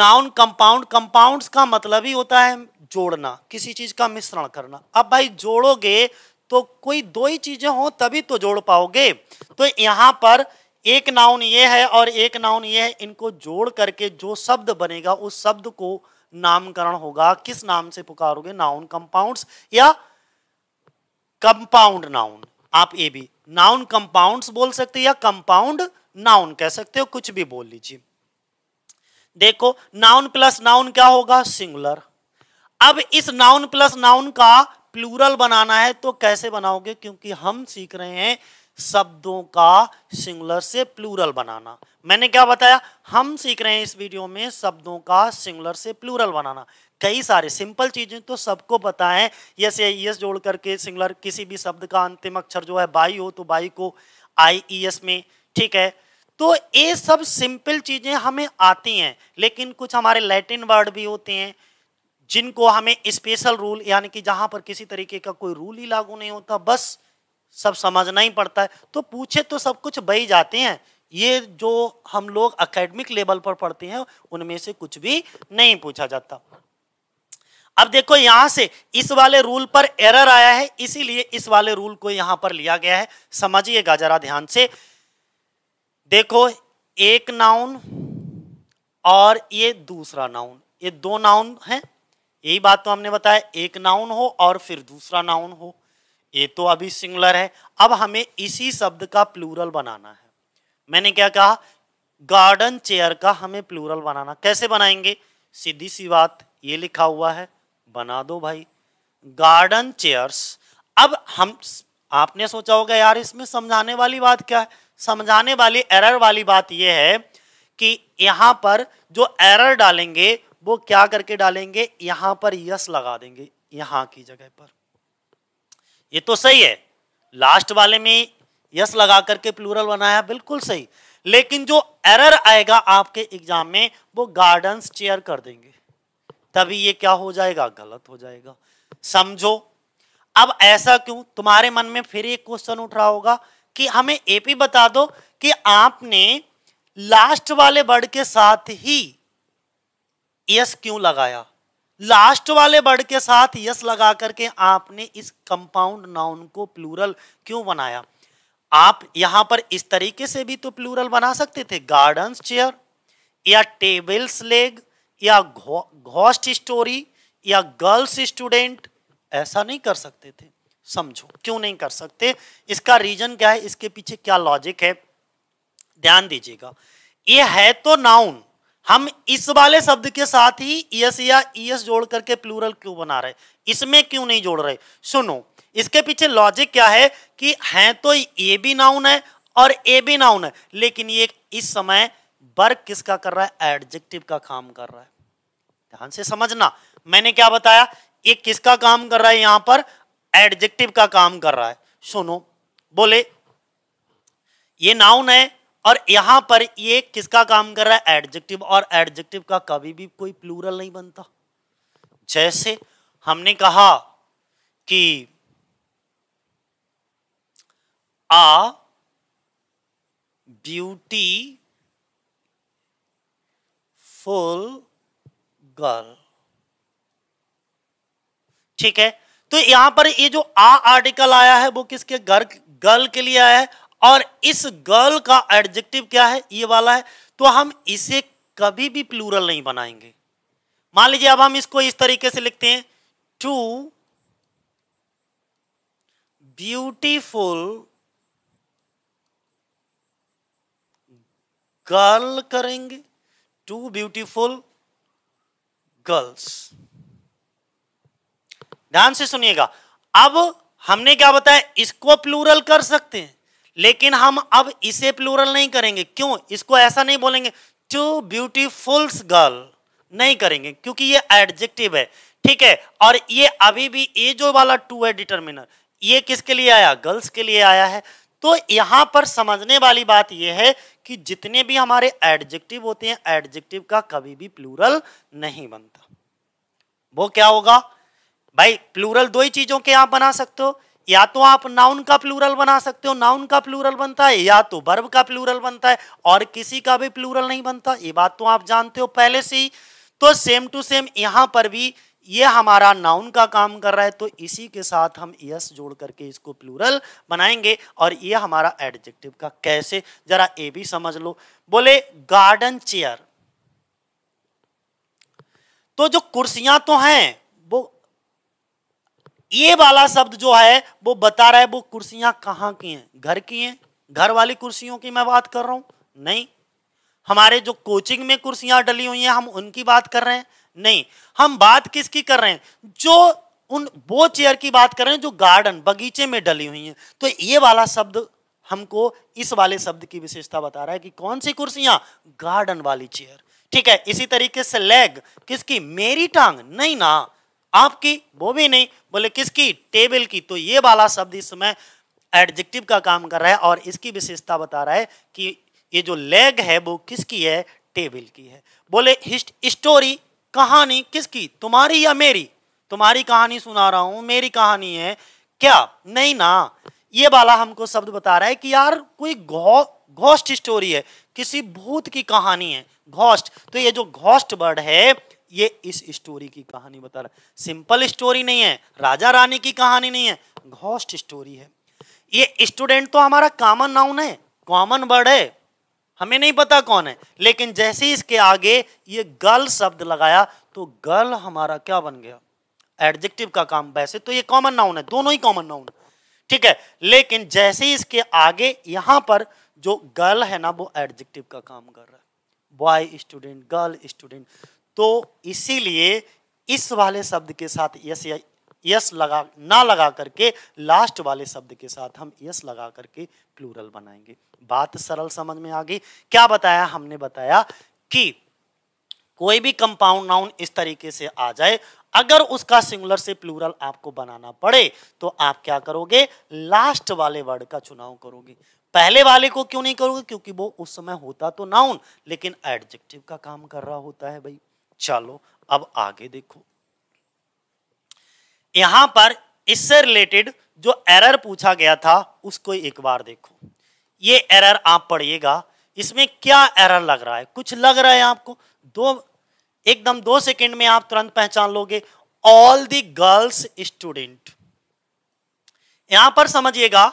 नाउन कंपाउंड कंपाउंड्स का मतलब ही होता है जोड़ना किसी चीज का मिश्रण करना अब भाई जोड़ोगे तो कोई दो ही चीजें हो तभी तो जोड़ पाओगे तो यहां पर एक नाउन ये है और एक नाउन ये है इनको जोड़ करके जो शब्द बनेगा उस शब्द को नामकरण होगा किस नाम से पुकारोगे नाउन कंपाउंड्स या कंपाउंड नाउन आप ए भी नाउन कंपाउंड्स बोल सकते हो या कंपाउंड नाउन कह सकते हो कुछ भी बोल लीजिए देखो नाउन प्लस नाउन क्या होगा सिंगुलर अब इस नाउन प्लस नाउन का प्लूरल बनाना है तो कैसे बनाओगे क्योंकि हम सीख रहे हैं शब्दों का सिंगुलर से प्लूरल बनाना मैंने क्या बताया हम सीख रहे हैं इस वीडियो में शब्दों का सिंगुलर से प्लूरल बनाना कई सारे सिंपल चीजें तो सबको पता है यस एस जोड़ करके सिंगुलर किसी भी शब्द का अंतिम अक्षर जो है बाई हो तो बाई को आई ई एस में ठीक है तो ये सब सिंपल चीजें हमें आती हैं लेकिन कुछ हमारे लैटिन वर्ड भी होते हैं जिनको हमें स्पेशल रूल यानी कि जहां पर किसी तरीके का कोई रूल ही लागू नहीं होता बस सब समझना ही पड़ता है तो पूछे तो सब कुछ बही जाते हैं ये जो हम लोग अकेडमिक लेवल पर पढ़ते हैं उनमें से कुछ भी नहीं पूछा जाता अब देखो यहां से इस वाले रूल पर एरर आया है इसीलिए इस वाले रूल को यहां पर लिया गया है समझिएगा जरा ध्यान से देखो एक नाउन और ये दूसरा नाउन ये दो नाउन है यही बात तो हमने बताया एक नाउन हो और फिर दूसरा नाउन हो ये तो अभी सिंगुलर है अब हमें इसी शब्द का प्लूरल बनाना है मैंने क्या कहा गार्डन चेयर का हमें प्लूरल बनाना कैसे बनाएंगे सीधी सी बात ये लिखा हुआ है बना दो भाई गार्डन चेयर्स अब हम आपने सोचा होगा यार इसमें समझाने वाली बात क्या है समझाने वाली एरर वाली बात यह है कि यहाँ पर जो एरर डालेंगे वो क्या करके डालेंगे यहां पर यस लगा देंगे यहां की जगह पर ये तो सही है लास्ट वाले में यस लगा करके प्लूरल बनाया बिल्कुल सही लेकिन जो एरर आएगा आपके एग्जाम में वो गार्डन्स चेयर कर देंगे तभी ये क्या हो जाएगा गलत हो जाएगा समझो अब ऐसा क्यों तुम्हारे मन में फिर एक क्वेश्चन उठ रहा होगा कि हमें एपी बता दो कि आपने लास्ट वाले वर्ड के साथ ही यस क्यों लगाया लास्ट वाले वर्ड के साथ यस लगा करके आपने इस कंपाउंड नाउन को प्लूरल क्यों बनाया आप यहां पर इस तरीके से भी तो प्लूरल बना सकते थे गार्डन्स चेयर या टेबल्स लेग या घोस्ट स्टोरी या गर्ल्स स्टूडेंट ऐसा नहीं कर सकते थे समझो क्यों नहीं कर सकते इसका रीजन क्या है इसके पीछे क्या लॉजिक है ध्यान दीजिएगा ये है तो नाउन हम इस वाले शब्द के साथ ही यस या ईएस जोड़ करके प्लूरल क्यों बना रहे इसमें क्यों नहीं जोड़ रहे सुनो इसके पीछे लॉजिक क्या है कि है तो ये भी नाउन है और ए भी नाउन है लेकिन ये इस समय वर्ग किसका कर रहा है एडजेक्टिव का काम कर रहा है ध्यान से समझना मैंने क्या बताया ये किसका काम कर रहा है यहां पर एडजेक्टिव का काम कर रहा है सुनो बोले ये नाउन है और यहां पर ये किसका काम कर रहा है एडजेक्टिव और एडजेक्टिव का कभी भी कोई प्लूरल नहीं बनता जैसे हमने कहा कि आ ब्यूटी फुल गर्ल ठीक है तो यहां पर ये जो आ आर्टिकल आया है वो किसके गर्ल गर्ल के लिए आया है और इस गर्ल का एडजेक्टिव क्या है ये वाला है तो हम इसे कभी भी प्लूरल नहीं बनाएंगे मान लीजिए अब हम इसको इस तरीके से लिखते हैं टू ब्यूटीफुल गर्ल करेंगे टू ब्यूटीफुल गर्ल्स ध्यान से सुनिएगा अब हमने क्या बताया इसको प्लूरल कर सकते हैं लेकिन हम अब इसे प्लूरल नहीं करेंगे क्यों इसको ऐसा नहीं बोलेंगे टू ब्यूटीफुल्स गर्ल नहीं करेंगे क्योंकि ये एडजेक्टिव है ठीक है और ये अभी भी ये जो वाला टू है डिटर्मिनर ये किसके लिए आया गर्ल्स के लिए आया है तो यहां पर समझने वाली बात यह है कि जितने भी हमारे एडजेक्टिव होते हैं एडजेक्टिव का कभी भी प्लूरल नहीं बनता वो क्या होगा भाई प्लूरल दो ही चीजों के आप बना सकते हो या तो आप नाउन का प्लूरल बना सकते हो नाउन का प्लूरल बनता है या तो बर्ब का प्लूरल बनता है और किसी का भी प्लूरल नहीं बनता ये बात तो आप जानते हो पहले से ही तो सेम टू सेम यहां पर भी ये हमारा नाउन का काम कर रहा है तो इसी के साथ हम यस जोड़ करके इसको प्लूरल बनाएंगे और ये हमारा एडजेक्टिव का कैसे जरा ये भी समझ लो बोले गार्डन चेयर तो जो कुर्सियां तो हैं ये वाला शब्द जो है वो बता रहा है वो कुर्सियां कहां की हैं घर की हैं घर वाली कुर्सियों की मैं बात कर रहा हूं नहीं हमारे जो कोचिंग में कुर्सियां डली हुई हैं हम उनकी बात कर रहे हैं नहीं हम बात किसकी कर रहे हैं जो उन वो चेयर की बात कर रहे हैं जो गार्डन बगीचे में डली हुई हैं तो ये वाला शब्द हमको इस वाले शब्द की विशेषता बता रहा है कि कौन सी कुर्सियां गार्डन वाली चेयर ठीक है इसी तरीके से लेग किसकी मेरी टांग नहीं ना आपकी वो भी नहीं बोले किसकी टेबल की तो ये वाला शब्द इस समय एडजेक्टिव का काम कर रहा है और इसकी विशेषता बता रहा है कि ये जो लेग है वो किसकी है टेबल की है बोले स्टोरी कहानी किसकी तुम्हारी या मेरी तुम्हारी कहानी सुना रहा हूं मेरी कहानी है क्या नहीं ना ये वाला हमको शब्द बता रहा है कि यार कोई घोस्ट गौ, स्टोरी है किसी भूत की कहानी है घोस्ट तो ये जो घोस्ट वर्ड है ये इस स्टोरी की कहानी बता रहा है सिंपल स्टोरी नहीं है राजा रानी की कहानी नहीं है घोस्ट स्टोरी है ये स्टूडेंट तो हमारा कॉमन नाउन है कॉमन वर्ड है हमें नहीं पता कौन है लेकिन जैसे ही इसके आगे ये गर्ल शब्द लगाया तो गर्ल हमारा क्या बन गया एडजेक्टिव का काम वैसे तो ये कॉमन नाउन है दोनों ही कॉमन नाउन ठीक है लेकिन जैसे ही इसके आगे यहां पर जो गर्ल है ना वो एडजेक्टिव का काम कर रहा है बॉय स्टूडेंट गर्ल स्टूडेंट तो इसीलिए इस वाले शब्द के साथ यस यस लगा ना लगा करके लास्ट वाले शब्द के साथ हम यस लगा करके प्लूरल बनाएंगे बात सरल समझ में आ गई क्या बताया हमने बताया कि कोई भी कंपाउंड नाउन इस तरीके से आ जाए अगर उसका सिंगुलर से प्लूरल आपको बनाना पड़े तो आप क्या करोगे लास्ट वाले वर्ड का चुनाव करोगे पहले वाले को क्यों नहीं करोगे क्योंकि वो उस समय होता तो नाउन लेकिन एडजेक्टिव का काम कर रहा होता है भाई चलो अब आगे देखो यहां पर इससे रिलेटेड जो एरर पूछा गया था उसको एक बार देखो ये एरर आप पढ़िएगा इसमें क्या एरर लग रहा है कुछ लग रहा है आपको दो एकदम दो सेकंड में आप तुरंत पहचान लोगे ऑल द गर्ल्स स्टूडेंट यहां पर समझिएगा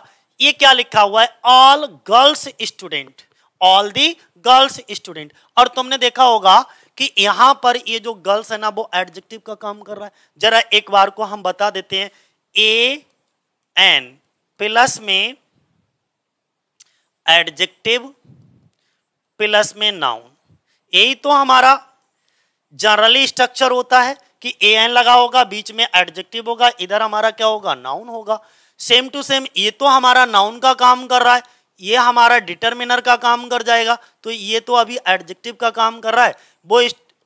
ये क्या लिखा हुआ है all girls student all the girls student और तुमने देखा होगा कि यहां पर ये जो गर्ल्स है ना वो एडजेक्टिव का काम कर रहा है जरा एक बार को हम बता देते हैं ए एन प्लस में एडजेक्टिव प्लस में नाउन यही तो हमारा जनरली स्ट्रक्चर होता है कि ए एन लगा होगा बीच में एडजेक्टिव होगा इधर हमारा क्या होगा नाउन होगा सेम टू सेम ये तो हमारा नाउन का काम कर रहा है ये हमारा डिटर्मिनर का काम कर जाएगा तो ये तो अभी एडजेक्टिव का काम कर रहा है वो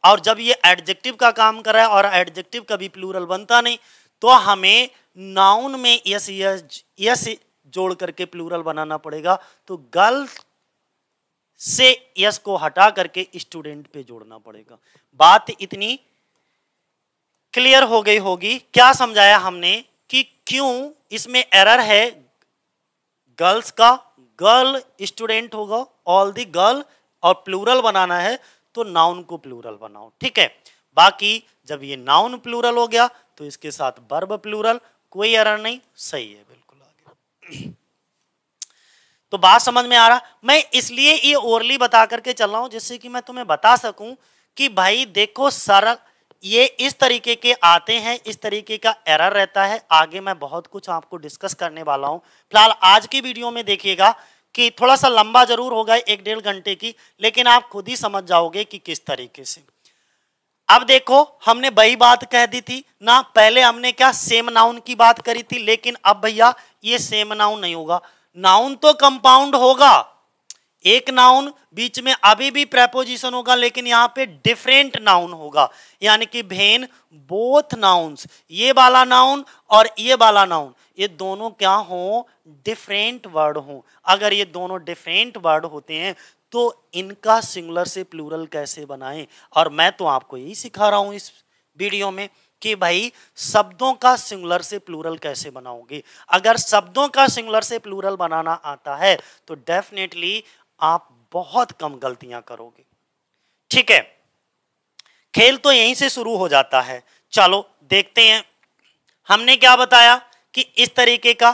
और जब ये एडजेक्टिव का काम कर रहा है और एडजेक्टिव कभी प्लूरल बनता नहीं तो हमें नाउन में यस यस यस जोड़ करके प्लूरल बनाना पड़ेगा तो गर्ल से यस को हटा करके स्टूडेंट पे जोड़ना पड़ेगा बात इतनी क्लियर हो गई होगी क्या समझाया हमने कि क्यों इसमें एरर है गर्ल्स का गर्ल स्टूडेंट होगा ऑल दी गर्ल और प्लूरल बनाना है तो नाउन को प्लूरल बनाओ ठीक है बाकी जब ये नाउन प्लूरल हो गया तो इसके साथ बर्ब प्लूरल कोई एरर नहीं सही है बिल्कुल आगे तो बात समझ में आ रहा मैं इसलिए ये ओरली बता करके चल रहा हूं जिससे कि मैं तुम्हें बता सकूं कि भाई देखो सरल ये इस तरीके के आते हैं इस तरीके का एरर रहता है आगे मैं बहुत कुछ आपको डिस्कस करने वाला हूं फिलहाल आज की वीडियो में देखिएगा कि थोड़ा सा लंबा जरूर होगा एक डेढ़ घंटे की लेकिन आप खुद ही समझ जाओगे कि किस तरीके से अब देखो हमने वही बात कह दी थी ना पहले हमने क्या सेम नाउन की बात करी थी लेकिन अब भैया ये सेम नाउन नहीं होगा नाउन तो कंपाउंड होगा एक नाउन बीच में अभी भी प्रेपोजिशन होगा लेकिन यहाँ पे डिफरेंट नाउन होगा यानी कि भेन बोथ नाउन्स ये वाला नाउन और ये वाला नाउन ये दोनों क्या हो डिफरेंट वर्ड हो अगर ये दोनों डिफरेंट वर्ड होते हैं तो इनका सिंगुलर से प्लूरल कैसे बनाएं और मैं तो आपको यही सिखा रहा हूं इस वीडियो में कि भाई शब्दों का सिंगुलर से प्लूरल कैसे बनाओगे अगर शब्दों का सिंगुलर से प्लूरल बनाना आता है तो डेफिनेटली आप बहुत कम गलतियां करोगे ठीक है खेल तो यहीं से शुरू हो जाता है चलो देखते हैं हमने क्या बताया कि इस तरीके का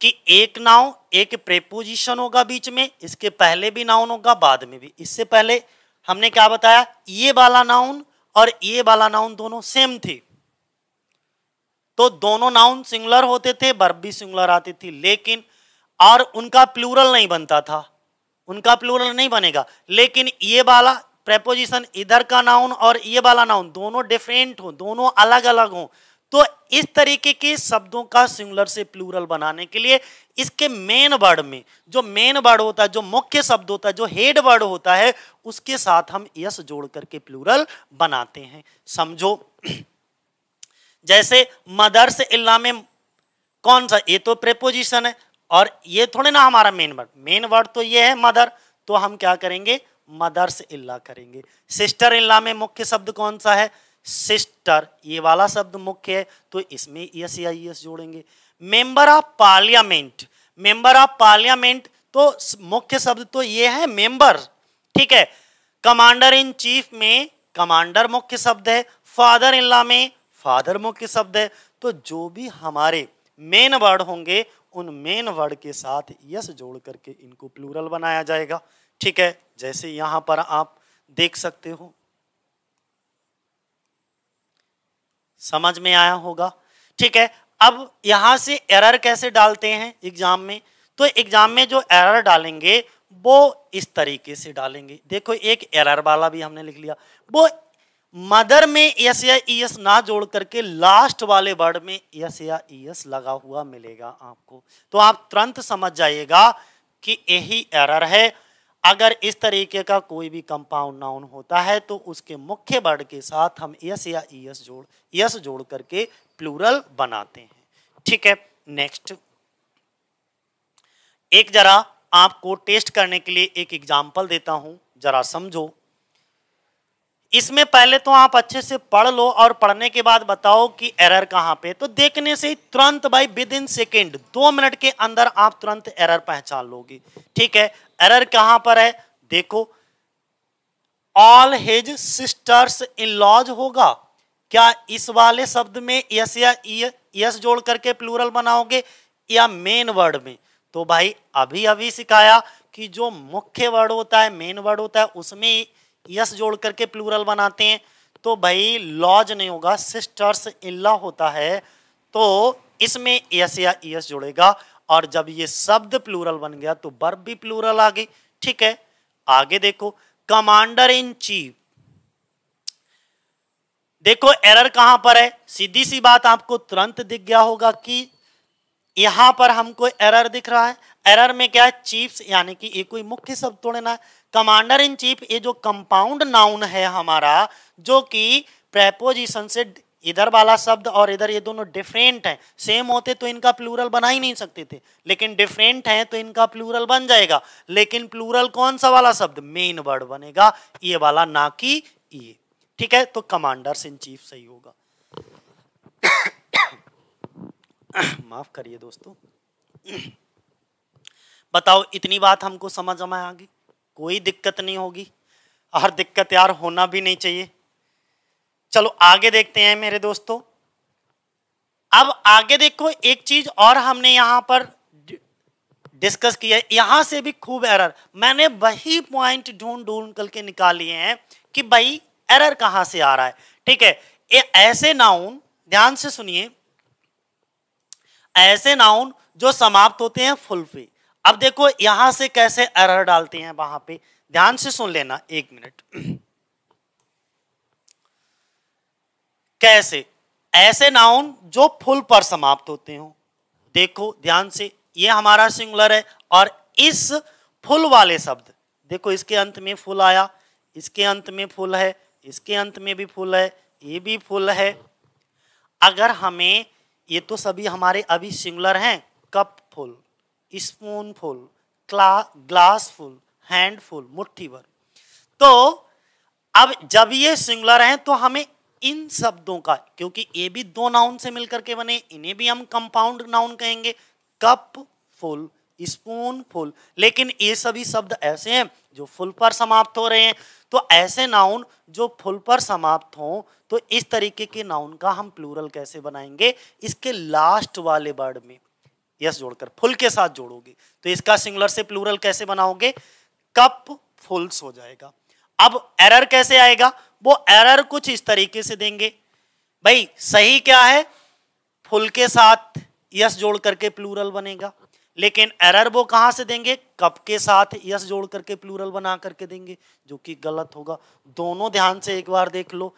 कि एक नाउ एक प्रेपोजिशन होगा बीच में इसके पहले भी नाउन होगा बाद में भी इससे पहले हमने क्या बताया ये वाला नाउन और ये वाला नाउन दोनों सेम थी तो दोनों नाउन सिंगुलर होते थे बर्फ भी सिंगुलर आती थी लेकिन और उनका प्लूरल नहीं बनता था उनका प्लूरल नहीं बनेगा लेकिन ये वाला प्रेपोजिशन इधर का नाउन और ये वाला नाउन दोनों डिफरेंट हो दोनों अलग अलग हो तो इस तरीके के शब्दों का सिंगुलर से प्लूरल बनाने के लिए इसके मेन वर्ड में जो मेन वर्ड होता है जो मुख्य शब्द होता है जो हेड वर्ड होता है उसके साथ हम यस जोड़ करके प्लूरल बनाते हैं समझो जैसे मदर्स इल्ला में कौन सा ये तो प्रेपोजिशन है और ये थोड़े ना हमारा मेन वर्ड मेन वर्ड तो ये है मदर तो हम क्या करेंगे मदर्स इल्ला करेंगे सिस्टर इल्ला में मुख्य शब्द कौन सा है सिस्टर ये वाला शब्द मुख्य है तो इसमें यस या यस जोड़ेंगे member of parliament member of parliament तो मुख्य शब्द तो ये है मेंबर ठीक है कमांडर इन चीफ में कमांडर मुख्य शब्द है फादर इनला में फादर मुख्य शब्द है तो जो भी हमारे मेन वर्ड होंगे उन मेन वर्ड के साथ यस जोड़ करके इनको प्लूरल बनाया जाएगा ठीक है जैसे यहां पर आप देख सकते हो समझ में आया होगा ठीक है अब यहां से एरर कैसे डालते हैं एग्जाम में तो एग्जाम में जो एरर डालेंगे वो इस तरीके से डालेंगे देखो एक एरर वाला भी हमने लिख लिया वो मदर में एस या ई एस ना जोड़ करके लास्ट वाले वर्ड में एस या ई एस लगा हुआ मिलेगा आपको तो आप तुरंत समझ जाइएगा कि यही एरर है अगर इस तरीके का कोई भी कंपाउंड नाउन होता है तो उसके मुख्य वर्ड के साथ हम एस या ई एस जोड़ एस जोड़ करके प्लूरल बनाते हैं ठीक है नेक्स्ट एक जरा आपको टेस्ट करने के लिए एक एग्जाम्पल देता हूं जरा समझो इसमें पहले तो आप अच्छे से पढ़ लो और पढ़ने के बाद बताओ कि एरर कहां पे तो देखने से ही तुरंत भाई विद इन सेकेंड दो मिनट के अंदर आप तुरंत एरर पहचान लोगे ठीक है एरर कहां पर है देखो all his sisters in laws होगा क्या इस वाले शब्द में यस या यस e- जोड़ करके प्लूरल बनाओगे या मेन वर्ड में तो भाई अभी अभी सिखाया कि जो मुख्य वर्ड होता है मेन वर्ड होता है उसमें यस जोड़ करके प्लूरल बनाते हैं तो भाई लॉज नहीं होगा सिस्टर्स इल्ला होता है तो इसमें यस या यस जुड़ेगा और जब ये शब्द प्लूरल बन गया तो बर्ब भी प्लूरल आ गई ठीक है आगे देखो कमांडर इन चीफ देखो एरर कहां पर है सीधी सी बात आपको तुरंत दिख गया होगा कि यहां पर हमको एरर दिख रहा है एरर में क्या है चीफ्स यानी कि ये कोई मुख्य शब्द तोड़ना है कमांडर इन चीफ ये जो कंपाउंड नाउन है हमारा जो कि प्रेपोजिशन से इधर वाला शब्द और इधर ये दोनों डिफरेंट हैं सेम होते तो इनका प्लूरल बना ही नहीं सकते थे लेकिन डिफरेंट हैं तो इनका प्लूरल बन जाएगा लेकिन प्लूरल कौन सा वाला शब्द मेन वर्ड बनेगा ये वाला ना कि ये ठीक है तो कमांडर्स इन चीफ सही होगा माफ करिए दोस्तों बताओ इतनी बात हमको समझ में आ गई कोई दिक्कत नहीं होगी और दिक्कत यार होना भी नहीं चाहिए चलो आगे देखते हैं मेरे दोस्तों अब आगे देखो एक चीज और हमने यहां पर डिस्कस किया यहां से भी खूब एरर मैंने वही पॉइंट ढूंढ ढूंढ करके निकाल लिए हैं कि भाई एरर कहां से आ रहा है ठीक है ए, ऐसे नाउन ध्यान से सुनिए ऐसे नाउन जो समाप्त होते हैं फुल अब देखो यहां से कैसे एरर डालते हैं वहां पे ध्यान से सुन लेना एक मिनट कैसे ऐसे नाउन जो फुल पर समाप्त होते हो देखो ध्यान से ये हमारा सिंगुलर है और इस फुल वाले शब्द देखो इसके अंत में फुल आया इसके अंत में फुल है इसके अंत में भी फुल है ये भी फुल है अगर हमें ये तो सभी हमारे अभी सिंगुलर हैं cup full spoonful glassful handful मुट्ठी भर तो अब जब ये सिंगुलर हैं तो हमें इन शब्दों का क्योंकि ये भी दो नाउन से मिलकर के बने इन्हें भी हम कंपाउंड नाउन कहेंगे कप फुल स्पून फुल लेकिन ये सभी शब्द ऐसे हैं जो फुल पर समाप्त हो रहे हैं तो ऐसे नाउन जो फुल पर समाप्त हो तो इस तरीके के नाउन का हम प्लूरल कैसे बनाएंगे इसके लास्ट वाले वर्ड में यस जोड़कर फुल के साथ जोड़ोगे तो इसका सिंगुलर से प्लूरल कैसे बनाओगे कप फुल्स हो जाएगा अब एरर कैसे आएगा वो एरर कुछ इस तरीके से देंगे भाई सही क्या है फुल के साथ यस जोड़ करके प्लूरल बनेगा लेकिन एरर वो कहां से देंगे कप के साथ यस जोड़ करके प्लूरल बना करके देंगे जो कि गलत होगा दोनों ध्यान से एक बार देख लो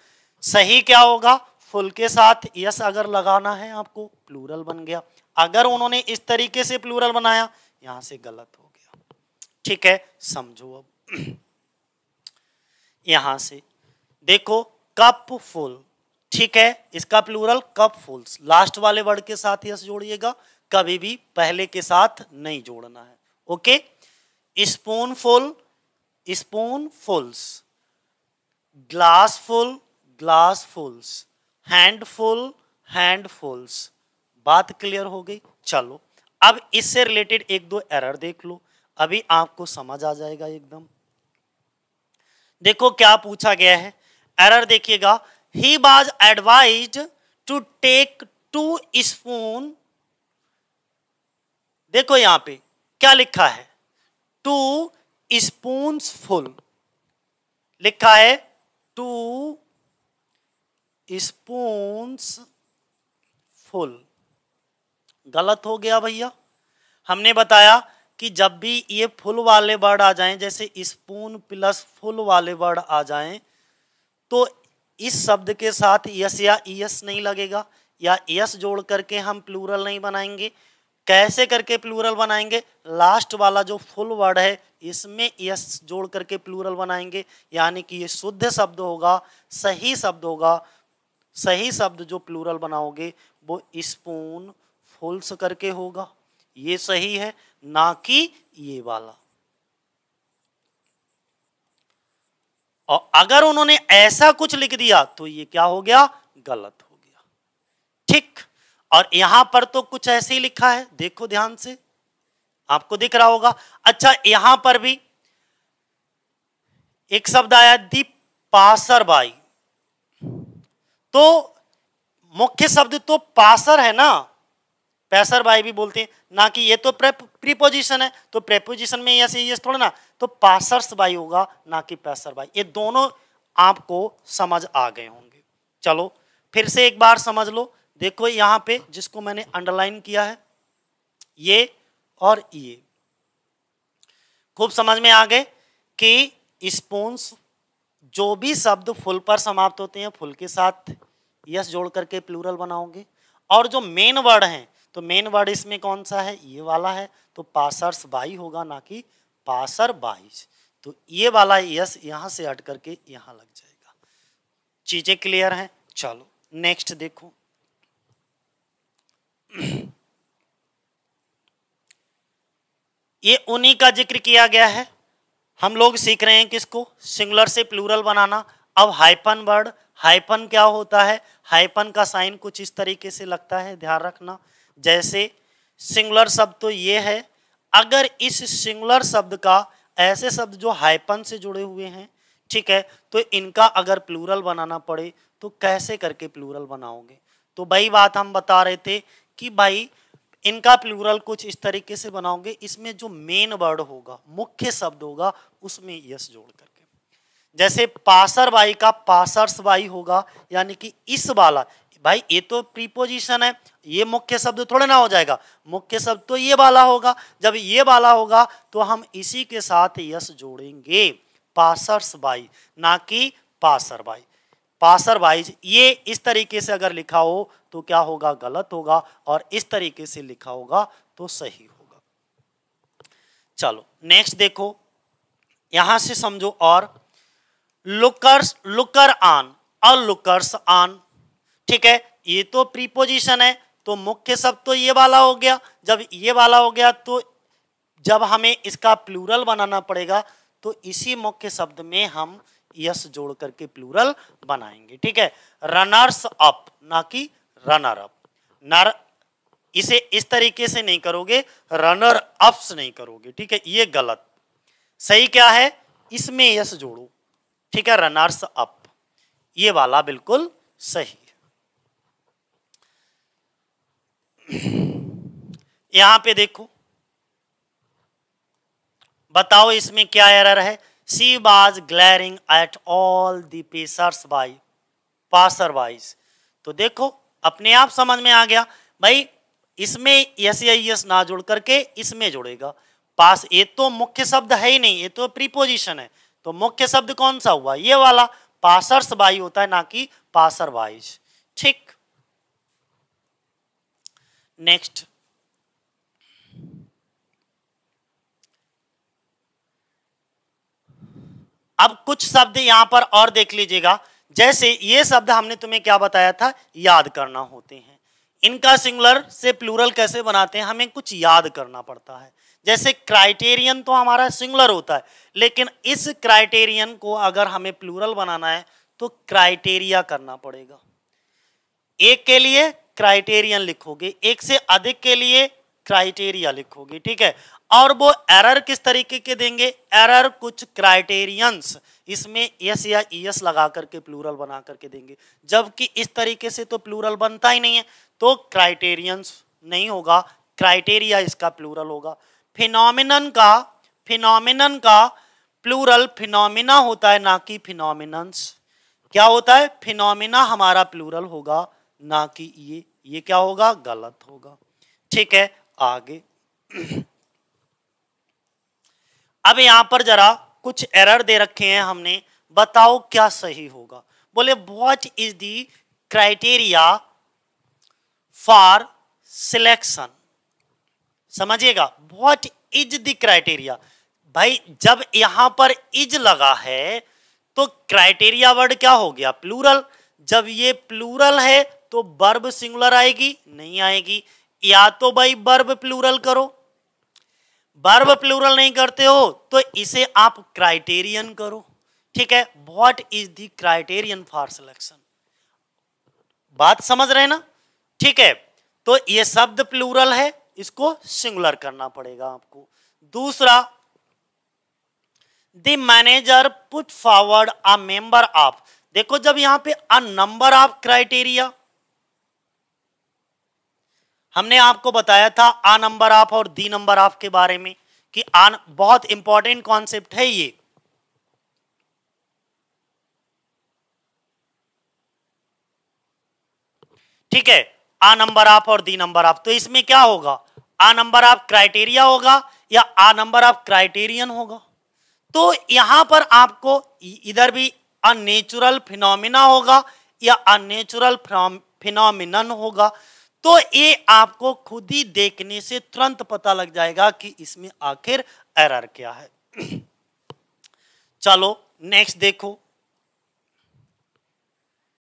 सही क्या होगा फुल के साथ यस अगर लगाना है आपको प्लूरल बन गया अगर उन्होंने इस तरीके से प्लूरल बनाया यहां से गलत हो गया ठीक है समझो अब यहां से देखो कप फुल ठीक है इसका प्लूरल कप फुल्स लास्ट वाले वर्ड के साथ यस जोड़िएगा कभी भी पहले के साथ नहीं जोड़ना है okay spoonful spoonfuls glassful glassfuls handful handfuls बात क्लियर हो गई चलो अब इससे रिलेटेड एक दो एरर देख लो अभी आपको समझ आ जाएगा एकदम देखो क्या पूछा गया है एरर देखिएगा ही बाज advise to take two spoon देखो यहां पे क्या लिखा है टू स्पून फुल लिखा है टू स्पूंस फुल गलत हो गया भैया हमने बताया कि जब भी ये फुल वाले वर्ड आ जाएं जैसे स्पून प्लस फुल वाले वर्ड आ जाएं तो इस शब्द के साथ यस या यस नहीं लगेगा या यस जोड़ करके हम प्लूरल नहीं बनाएंगे कैसे करके प्लूरल बनाएंगे लास्ट वाला जो फुल वर्ड है इसमें यस जोड़ करके प्लूरल बनाएंगे यानी कि ये शुद्ध शब्द होगा सही शब्द होगा सही शब्द जो प्लूरल बनाओगे वो स्पून फुल्स करके होगा ये सही है ना कि ये वाला और अगर उन्होंने ऐसा कुछ लिख दिया तो ये क्या हो गया गलत हो गया ठीक और यहां पर तो कुछ ऐसे ही लिखा है देखो ध्यान से आपको दिख रहा होगा अच्छा यहां पर भी एक शब्द आया दी पासर बाई तो मुख्य शब्द तो पासर है ना पैसर भाई भी बोलते हैं ना कि ये तो प्रीपोजिशन है तो प्रीपोजिशन में ऐसे ये थोड़ा ना तो पासर्स भाई होगा ना कि पैसर भाई ये दोनों आपको समझ आ गए होंगे चलो फिर से एक बार समझ लो देखो यहां पे जिसको मैंने अंडरलाइन किया है ये और ये खूब समझ में आ गए कि स्पोन्स जो भी शब्द फुल पर समाप्त होते हैं फुल के साथ यस जोड़ करके प्लूरल बनाओगे और जो मेन वर्ड हैं तो मेन वर्ड इसमें कौन सा है ये वाला है तो पासर्स बाई होगा ना कि पासर बाईस तो ये वाला यस यहाँ से हट करके यहाँ लग जाएगा चीज़ें क्लियर हैं चलो नेक्स्ट देखो ये उन्हीं का जिक्र किया गया है हम लोग सीख रहे हैं किसको सिंगुलर से प्लूरल बनाना अब हाइपन वर्ड हाइपन क्या होता है हाइपन का साइन कुछ इस तरीके से लगता है ध्यान रखना जैसे सिंगुलर शब्द तो ये है अगर इस सिंगुलर शब्द का ऐसे शब्द जो हाइपन से जुड़े हुए हैं ठीक है तो इनका अगर प्लूरल बनाना पड़े तो कैसे करके प्लूरल बनाओगे तो भाई बात हम बता रहे थे कि भाई इनका प्लूरल कुछ इस तरीके से बनाओगे इसमें जो मेन वर्ड होगा मुख्य शब्द होगा उसमें यस जोड़ करके जैसे पासर बाई का पासर्स बाई होगा यानी कि इस वाला भाई ये तो प्रीपोजिशन है ये मुख्य शब्द थोड़ा ना हो जाएगा मुख्य शब्द तो ये वाला होगा जब ये वाला होगा तो हम इसी के साथ यस जोड़ेंगे पासर्स बाई ना कि पासर बाई पासर वाइज ये इस तरीके से अगर लिखा हो तो क्या होगा गलत होगा और इस तरीके से लिखा होगा तो सही होगा चलो नेक्स्ट देखो यहां से समझो और लुकर्स लुकर ऑन और लुकर्स ऑन ठीक है ये तो प्रीपोजिशन है तो मुख्य शब्द तो ये वाला हो गया जब ये वाला हो गया तो जब हमें इसका प्लूरल बनाना पड़ेगा तो इसी मुख्य शब्द में हम यस जोड़ करके प्लूरल बनाएंगे ठीक है रनर्स अप ना कि रनर अप नर इसे इस तरीके से नहीं करोगे रनर अप्स नहीं करोगे ठीक है ये गलत सही क्या है इसमें यस जोड़ो ठीक है रनर्स अप ये वाला बिल्कुल सही यहां पे देखो बताओ इसमें क्या एरर है सी बाज glaring at all the by passer wise तो देखो अपने आप समझ में आ गया भाई इसमें यस या यस ना जुड़ करके इसमें जुड़ेगा पास ये तो मुख्य शब्द है ही नहीं ये तो प्रीपोजिशन है तो मुख्य शब्द कौन सा हुआ ये वाला पासर्स बाई होता है ना कि पासर वाइज ठीक नेक्स्ट अब कुछ शब्द यहां पर और देख लीजिएगा जैसे ये शब्द हमने तुम्हें क्या बताया था याद करना होते हैं इनका सिंगुलर से प्लूरल कैसे बनाते हैं हमें कुछ याद करना पड़ता है जैसे क्राइटेरियन तो हमारा सिंगुलर होता है लेकिन इस क्राइटेरियन को अगर हमें प्लूरल बनाना है तो क्राइटेरिया करना पड़ेगा एक के लिए क्राइटेरियन लिखोगे एक से अधिक के लिए क्राइटेरिया लिखोगे ठीक है और वो एरर किस तरीके के देंगे एरर कुछ क्राइटेरियंस इसमें यस या ईएस लगा करके प्लूरल बना करके देंगे जबकि इस तरीके से तो प्लूरल बनता ही नहीं है तो क्राइटेरियंस नहीं होगा क्राइटेरिया इसका प्लूरल होगा फिनोमिनन का फिनोमिनन का प्लूरल फिनोमिना होता है ना कि फिनोमिन क्या होता है फिनोमिना हमारा प्लूरल होगा ना कि ये ये क्या होगा गलत होगा ठीक है आगे अब यहां पर जरा कुछ एरर दे रखे हैं हमने बताओ क्या सही होगा बोले what is the criteria for selection समझिएगा वॉट इज द क्राइटेरिया भाई जब यहां पर इज लगा है तो क्राइटेरिया वर्ड क्या हो गया प्लूरल जब ये प्लूरल है तो बर्ब सिंगुलर आएगी नहीं आएगी या तो भाई बर्ब प्लूरल करो बर्ब प्लूरल नहीं करते हो तो इसे आप क्राइटेरियन करो ठीक है what is the criterion for selection बात समझ रहे ना ठीक है तो ये शब्द प्लूरल है इसको सिंगुलर करना पड़ेगा आपको दूसरा the manager put forward a member of देखो जब यहां पे अ नंबर ऑफ क्राइटेरिया हमने आपको बताया था आ नंबर ऑफ और दी नंबर ऑफ के बारे में कि आ बहुत इंपॉर्टेंट कॉन्सेप्ट है ये ठीक है आ नंबर आप और दी नंबर आप तो इसमें क्या होगा आ नंबर आप क्राइटेरिया होगा या आ नंबर आप क्राइटेरियन होगा तो यहां पर आपको इधर भी अनेचुरल फिनोमिना होगा या अनेचुरल फिनोमिन होगा तो ये आपको खुद ही देखने से तुरंत पता लग जाएगा कि इसमें आखिर एरर क्या है चलो नेक्स्ट देखो